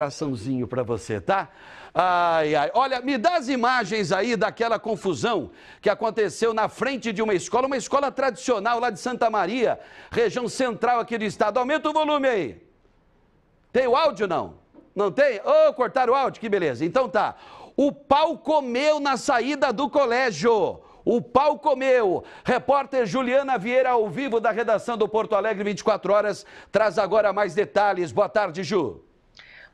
coraçãozinho para você, tá? Ai, ai. Olha, me dá as imagens aí daquela confusão que aconteceu na frente de uma escola, uma escola tradicional lá de Santa Maria, região central aqui do estado. Aumenta o volume aí. Tem o áudio não? Não tem? Ô, oh, cortaram o áudio, que beleza. Então tá. O pau comeu na saída do colégio. O pau comeu. Repórter Juliana Vieira, ao vivo da redação do Porto Alegre 24 Horas, traz agora mais detalhes. Boa tarde, Ju.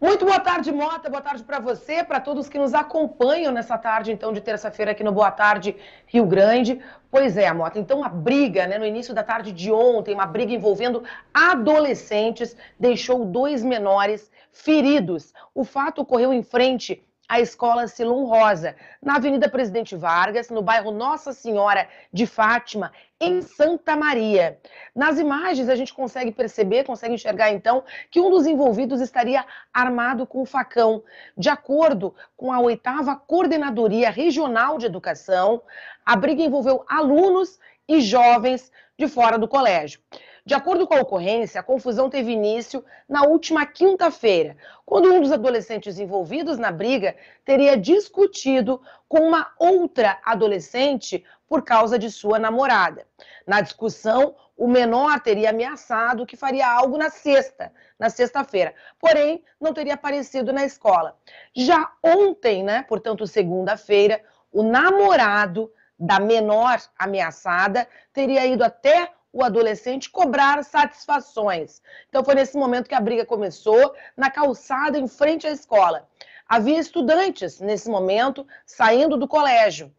Muito boa tarde, Mota. Boa tarde para você, para todos que nos acompanham nessa tarde, então, de terça-feira aqui no Boa Tarde Rio Grande. Pois é, Mota. Então, a briga, né, no início da tarde de ontem, uma briga envolvendo adolescentes, deixou dois menores feridos. O fato ocorreu em frente a Escola Silum Rosa, na Avenida Presidente Vargas, no bairro Nossa Senhora de Fátima, em Santa Maria. Nas imagens, a gente consegue perceber, consegue enxergar então, que um dos envolvidos estaria armado com um facão. De acordo com a oitava Coordenadoria Regional de Educação, a briga envolveu alunos e jovens de fora do colégio. De acordo com a ocorrência, a confusão teve início na última quinta-feira, quando um dos adolescentes envolvidos na briga teria discutido com uma outra adolescente por causa de sua namorada. Na discussão, o menor teria ameaçado que faria algo na sexta, na sexta-feira, porém não teria aparecido na escola. Já ontem, né, portanto, segunda-feira, o namorado da menor ameaçada teria ido até o adolescente cobrar satisfações. Então foi nesse momento que a briga começou, na calçada em frente à escola. Havia estudantes, nesse momento, saindo do colégio.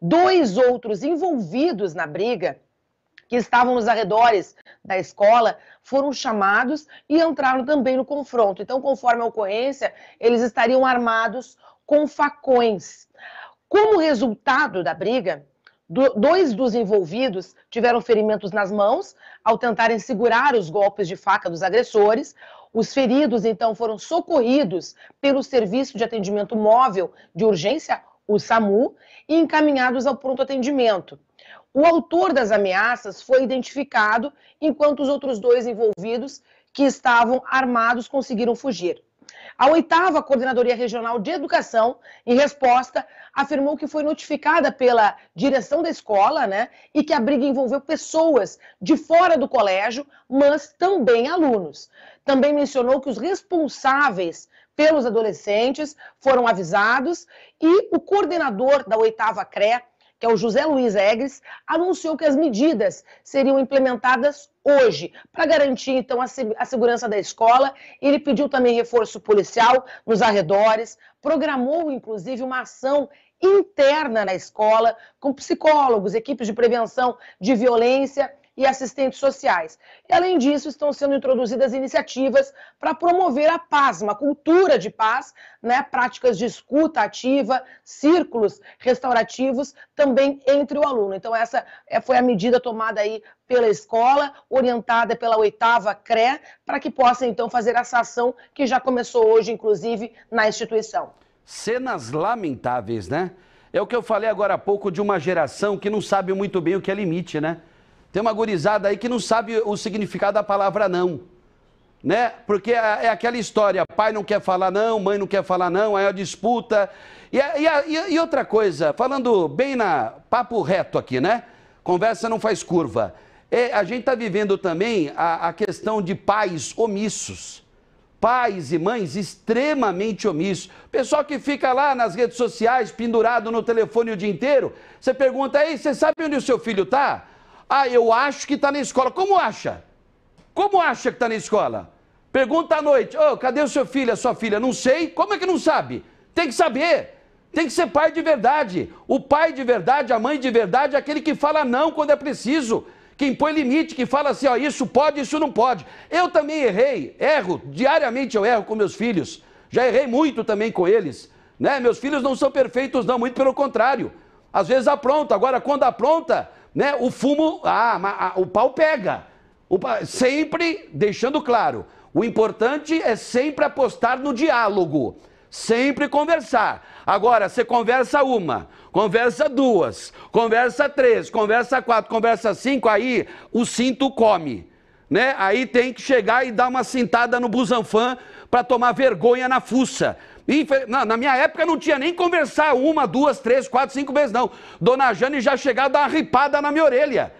Dois outros envolvidos na briga, que estavam nos arredores da escola, foram chamados e entraram também no confronto. Então, conforme a ocorrência, eles estariam armados com facões. Como resultado da briga, dois dos envolvidos tiveram ferimentos nas mãos ao tentarem segurar os golpes de faca dos agressores. Os feridos, então, foram socorridos pelo Serviço de Atendimento Móvel de Urgência, o SAMU, e encaminhados ao pronto atendimento. O autor das ameaças foi identificado, enquanto os outros dois envolvidos, que estavam armados, conseguiram fugir. A oitava Coordenadoria Regional de Educação, em resposta, afirmou que foi notificada pela direção da escola, né, e que a briga envolveu pessoas de fora do colégio, mas também alunos. Também mencionou que os responsáveis pelos adolescentes foram avisados e o coordenador da oitava CRE, que é o José Luiz Egres, anunciou que as medidas seriam implementadas hoje para garantir então a, segurança da escola. Ele pediu também reforço policial nos arredores, programou inclusive uma ação interna na escola com psicólogos, equipes de prevenção de violência e assistentes sociais. E, além disso, estão sendo introduzidas iniciativas para promover a paz, uma cultura de paz, né? práticas de escuta ativa, círculos restaurativos também entre o aluno. Então, essa é, foi a medida tomada aí pela escola, orientada pela oitava CRE, para que possa então fazer essa ação que já começou hoje, inclusive, na instituição. Cenas lamentáveis, né? É o que eu falei agora há pouco de uma geração que não sabe muito bem o que é limite, né? Tem uma gurizada aí que não sabe o significado da palavra não. Né? Porque é, é aquela história, pai não quer falar não, mãe não quer falar não, aí é a disputa. E, é, é, e, e outra coisa, falando bem na papo reto aqui, né? Conversa não faz curva. É, a gente está vivendo também a, a, questão de pais omissos. Pais e mães extremamente omissos. Pessoal que fica lá nas redes sociais, pendurado no telefone o dia inteiro, você pergunta, aí, você sabe onde o seu filho está? Ah, eu acho que está na escola. Como acha? Como acha que está na escola? Pergunta à noite: oh, cadê o seu filho, a sua filha? Não sei. Como é que não sabe? Tem que saber. Tem que ser pai de verdade. O pai de verdade, a mãe de verdade, é aquele que fala não quando é preciso. Que impõe limite, que fala assim: ó, isso pode, isso não pode. Eu também errei, erro, diariamente eu erro com meus filhos. Já errei muito também com eles. Né? Meus filhos não são perfeitos, não, muito pelo contrário. Às vezes apronta, agora quando apronta, né? O fumo, ah, o pau pega. O, sempre deixando claro, o importante é sempre apostar no diálogo, sempre conversar. Agora, você conversa uma, conversa duas, conversa três, conversa quatro, conversa cinco, aí o cinto come. Né? Aí tem que chegar e dar uma cintada no busanfã para tomar vergonha na fuça. Na, na, minha época não tinha nem conversar uma, duas, três, quatro, cinco vezes, não. Dona Jane já chegava a dar uma ripada na minha orelha.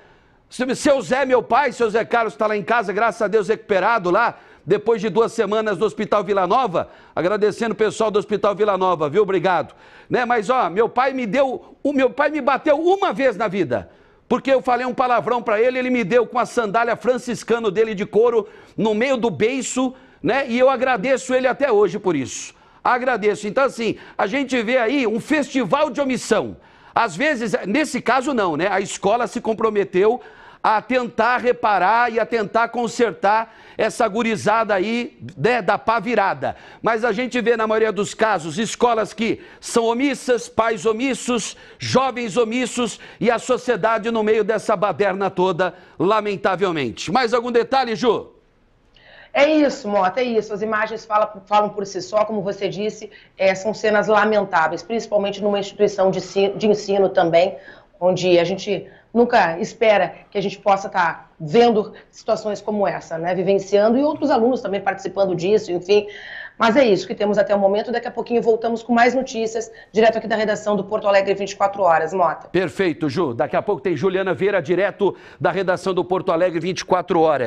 Seu Zé, meu pai, seu Zé Carlos está lá em casa, graças a Deus, recuperado lá, depois de duas semanas do Hospital Vila Nova. Agradecendo o pessoal do Hospital Vila Nova, viu? Obrigado. Né? Mas, ó, meu pai me deu, o meu pai me bateu uma vez na vida porque eu falei um palavrão para ele, ele me deu com a sandália franciscano dele de couro no meio do beiço, né? E eu agradeço ele até hoje por isso. Agradeço. Então, assim, a gente vê aí um festival de omissão. Às vezes, nesse caso não, né? A escola se comprometeu a tentar reparar e a tentar consertar essa gurizada aí né, da pá virada. Mas a gente vê na maioria dos casos escolas que são omissas, pais omissos, jovens omissos e a sociedade no meio dessa baderna toda, lamentavelmente. Mais algum detalhe, Ju? É isso, Mota, é isso. As imagens falam, falam por si só, como você disse, é, são cenas lamentáveis, principalmente numa instituição de, de, ensino também, onde a gente nunca espera que a gente possa estar tá vendo situações como essa, né? Vivenciando e outros alunos também participando disso, enfim. Mas é isso que temos até o momento. Daqui a pouquinho voltamos com mais notícias, direto aqui da redação do Porto Alegre 24 Horas. Mota. Perfeito, Ju. Daqui a pouco tem Juliana Vieira, direto da redação do Porto Alegre 24 Horas.